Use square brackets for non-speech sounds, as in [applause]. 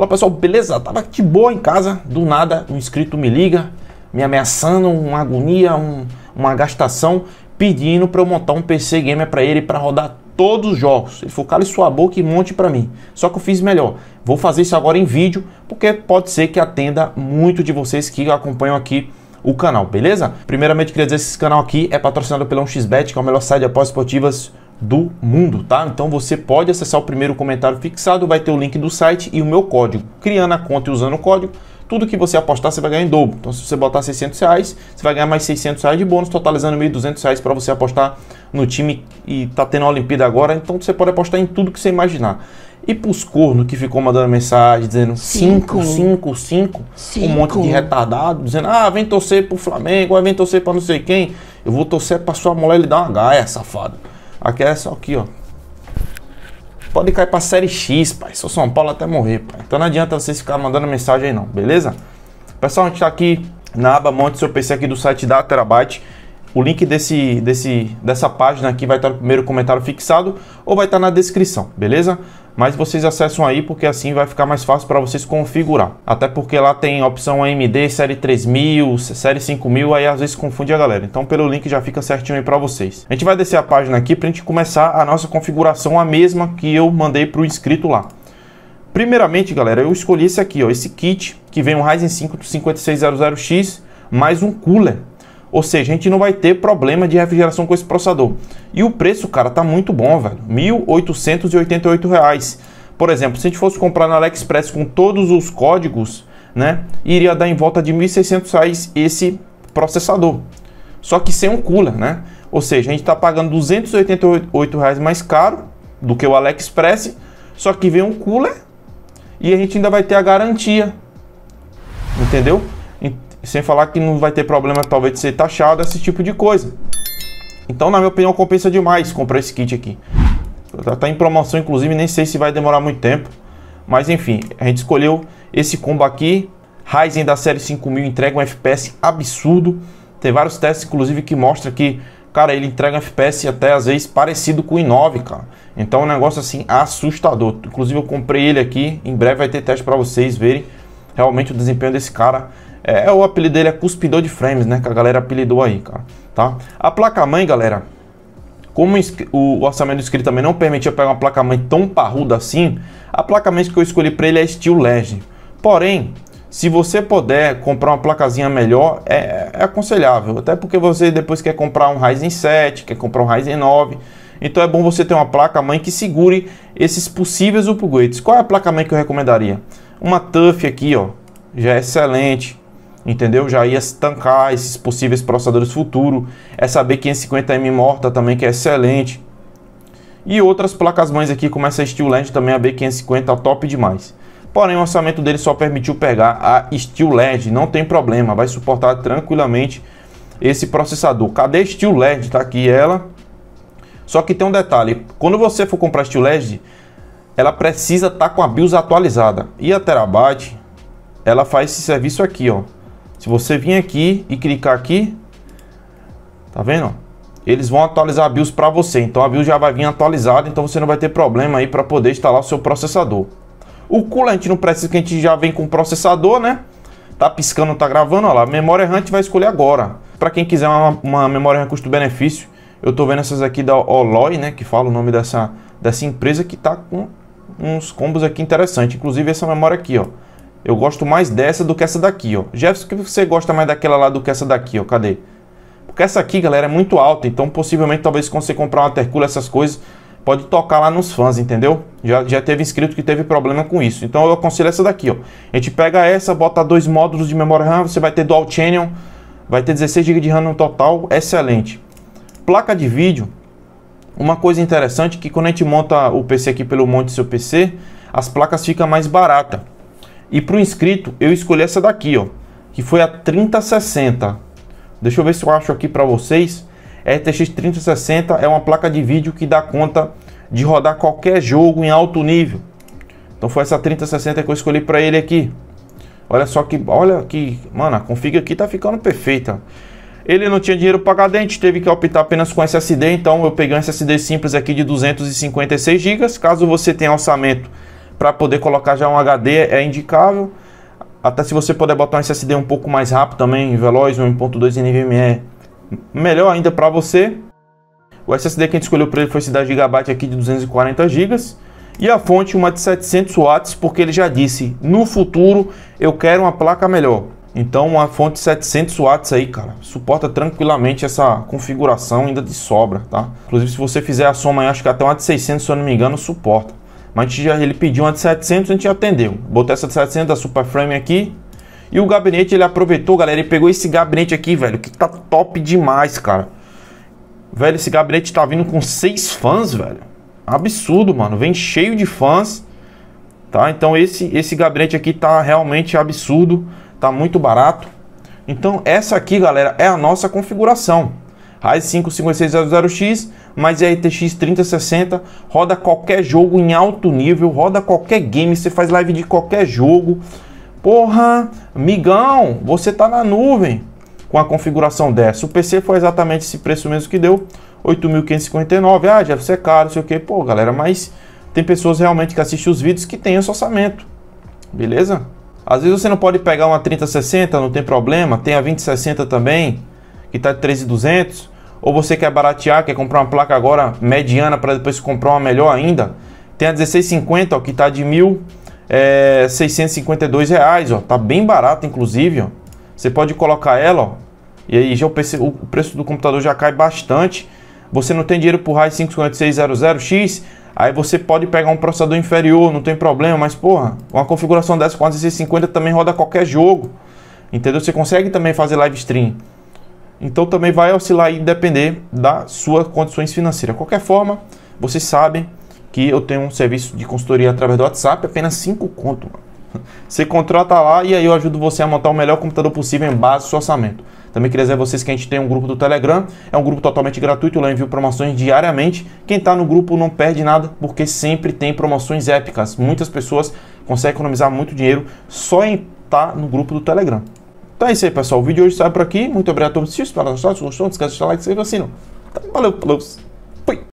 Fala pessoal, beleza? Tava de boa em casa, do nada um inscrito me liga, me ameaçando, uma agonia, um, uma gastação, pedindo para eu montar um PC gamer para ele para rodar todos os jogos. Ele falou, cala sua boca e monte para mim. Só que eu fiz melhor. Vou fazer isso agora em vídeo, porque pode ser que atenda muito de vocês que acompanham aqui o canal, beleza? Primeiramente, queria dizer que esse canal aqui é patrocinado pela 1xBet, que é o melhor site de apostas esportivas do mundo, tá? Então você pode acessar o primeiro comentário fixado, vai ter o link do site e o meu código. Criando a conta e usando o código, tudo que você apostar você vai ganhar em dobro. Então se você botar 600 reais, você vai ganhar mais 600 reais de bônus, totalizando 1.200 reais para você apostar no time e tá tendo a Olimpíada agora, então você pode apostar em tudo que você imaginar. E pros corno que ficou mandando mensagem dizendo 5, 5, 5, um monte de retardado, dizendo, ah, vem torcer pro Flamengo, ah, vem torcer pra não sei quem, eu vou torcer pra sua mulher lhe dar uma gaia, safado. Aqui é só aqui, ó. Pode cair pra Série X, pai. Sou São Paulo até morrer, pai. Então não adianta vocês ficarem mandando mensagem aí não, beleza? Pessoal, a gente tá aqui na aba Monte seu PC aqui do site da Terabyte. O link desse, desse, dessa página aqui vai estar no primeiro comentário fixado ou vai estar na descrição, beleza? Mas vocês acessam aí porque assim vai ficar mais fácil para vocês configurar. Até porque lá tem opção AMD, série 3000, série 5000, aí às vezes confunde a galera. Então pelo link já fica certinho aí para vocês. A gente vai descer a página aqui para a gente começar a nossa configuração, a mesma que eu mandei para o inscrito lá. Primeiramente, galera, eu escolhi esse aqui, ó, esse kit que vem um Ryzen 5 5600X mais um cooler ou seja, a gente não vai ter problema de refrigeração com esse processador. E o preço, cara, tá muito bom, velho. R$ 1.888. Por exemplo, se a gente fosse comprar na AliExpress com todos os códigos, né, iria dar em volta de R$ 1.600 esse processador. Só que sem um cooler, né? Ou seja, a gente está pagando R$ 288 reais mais caro do que o AliExpress, só que vem um cooler e a gente ainda vai ter a garantia. Entendeu? Sem falar que não vai ter problema, talvez, de ser taxado, esse tipo de coisa. Então, na minha opinião, compensa demais comprar esse kit aqui. Tá, tá em promoção, inclusive, nem sei se vai demorar muito tempo. Mas, enfim, a gente escolheu esse combo aqui. Ryzen da série 5000 entrega um FPS absurdo. Tem vários testes, inclusive, que mostra que, cara, ele entrega um FPS até, às vezes, parecido com o i9, cara. Então, é um negócio, assim, assustador. Inclusive, eu comprei ele aqui. Em breve vai ter teste para vocês verem realmente o desempenho desse cara é, é, o apelido dele é Cuspidor de Frames, né? Que a galera apelidou aí, cara. Tá? A placa-mãe, galera, como o orçamento do inscrito também não permitia pegar uma placa-mãe tão parruda assim, a placa-mãe que eu escolhi para ele é Steel Legend. Porém, se você puder comprar uma placazinha melhor, é, é, aconselhável. Até porque você depois quer comprar um Ryzen 7, quer comprar um Ryzen 9. Então é bom você ter uma placa-mãe que segure esses possíveis upgrades. Qual é a placa-mãe que eu recomendaria? Uma TUF aqui, ó. Já é excelente entendeu? Já ia estancar esses possíveis processadores futuro. É saber que 550M morta também, que é excelente. E outras placas-mães aqui, como essa Steel Legend também, é a B550, é top demais. Porém, o orçamento dele só permitiu pegar a Steel Legend. não tem problema, vai suportar tranquilamente esse processador. Cadê Steel Legend? Tá aqui ela. Só que tem um detalhe, quando você for comprar Steel Legend, ela precisa estar tá com a BIOS atualizada. E a Terabyte, ela faz esse serviço aqui, ó. Se você vir aqui e clicar aqui, tá vendo? Eles vão atualizar a BIOS para você. Então a BIOS já vai vir atualizada, então você não vai ter problema aí para poder instalar o seu processador. O cooler a gente não precisa, que a gente já vem com processador, né? Tá piscando, tá gravando, olha lá. Memória RAM a gente vai escolher agora. Para quem quiser uma, uma memória RAM custo-benefício, eu tô vendo essas aqui da Oloy, né? Que fala o nome dessa, dessa empresa que tá com uns combos aqui interessantes. Inclusive essa memória aqui, ó. Eu gosto mais dessa do que essa daqui, ó. Jefferson, o que você gosta mais daquela lá do que essa daqui, ó? Cadê? Porque essa aqui, galera, é muito alta. Então, possivelmente, talvez, quando você comprar uma Tercula, essas coisas, pode tocar lá nos fãs, entendeu? Já, já teve inscrito que teve problema com isso. Então, eu aconselho essa daqui, ó. A gente pega essa, bota dois módulos de memória RAM, você vai ter dual channel, vai ter 16 GB de RAM no total, excelente. Placa de vídeo, uma coisa interessante que quando a gente monta o PC aqui pelo monte seu PC, as placas ficam mais baratas. E para o inscrito, eu escolhi essa daqui, ó, que foi a 3060. Deixa eu ver se eu acho aqui para vocês. RTX 3060 é uma placa de vídeo que dá conta de rodar qualquer jogo em alto nível. Então foi essa 3060 que eu escolhi para ele aqui. Olha só que, olha que, mano, a config aqui tá ficando perfeita. Ele não tinha dinheiro para pagar a gente teve que optar apenas com SSD, então eu peguei um SSD simples aqui de 256 GB. Caso você tenha orçamento para poder colocar já um HD é indicável. Até se você puder botar um SSD um pouco mais rápido também, veloz, um 1.2 NVMe, melhor ainda para você. O SSD que a gente escolheu para ele foi esse 10 GB aqui de 240 GB. E a fonte uma de 700 watts, porque ele já disse, no futuro eu quero uma placa melhor. Então uma fonte 700 watts aí, cara, suporta tranquilamente essa configuração ainda de sobra, tá? Inclusive se você fizer a soma, acho que até uma de 600, se eu não me engano, suporta. Mas a gente já, ele pediu uma de 700, a gente atendeu. Botou essa de 700 da Superframe aqui. E o gabinete, ele aproveitou, galera, ele pegou esse gabinete aqui, velho, que tá top demais, cara. Velho, esse gabinete tá vindo com seis fãs, velho. Absurdo, mano. Vem cheio de fãs. Tá? Então esse, esse gabinete aqui tá realmente absurdo. Tá muito barato. Então essa aqui, galera, é a nossa configuração i5 5600X, mas a RTX 3060, roda qualquer jogo em alto nível, roda qualquer game, você faz live de qualquer jogo. Porra, migão, você tá na nuvem com a configuração dessa. O PC foi exatamente esse preço mesmo que deu, 8.559. Ah, Jeff, você é caro, sei o quê? Pô, galera, mas tem pessoas realmente que assistem os vídeos que têm esse orçamento. Beleza? Às vezes você não pode pegar uma 3060, não tem problema, tem a 2060 também que está de 13,200, ou você quer baratear, quer comprar uma placa agora mediana para depois comprar uma melhor ainda, tem a 16,50, ó, que está de mil é, eh, 652 reais, ó, tá bem barato inclusive, ó. Você pode colocar ela, ó, e aí já o, PC, o preço do computador já cai bastante. Você não tem dinheiro pro RAI 55600X, aí você pode pegar um processador inferior, não tem problema, mas porra, uma configuração dessa com a 1650 também roda qualquer jogo. Entendeu? Você consegue também fazer live stream. Então também vai oscilar e depender das suas condições financeiras. Qualquer forma, vocês sabem que eu tenho um serviço de consultoria através do WhatsApp, apenas 5 conto. Mano. [laughs] Você contrata lá e aí eu ajudo você a montar o melhor computador possível em base do seu orçamento. Também queria dizer a vocês que a gente tem um grupo do Telegram, é um grupo totalmente gratuito, lá eu envio promoções diariamente. Quem está no grupo não perde nada, porque sempre tem promoções épicas. Muitas pessoas conseguem economizar muito dinheiro só em estar tá no grupo do Telegram. Então é isso aí, pessoal. O vídeo hoje sai por aqui. Muito obrigado a todos que assistiram. se que não gostaram. de deixar like, se vacina. Tá, valeu, falou.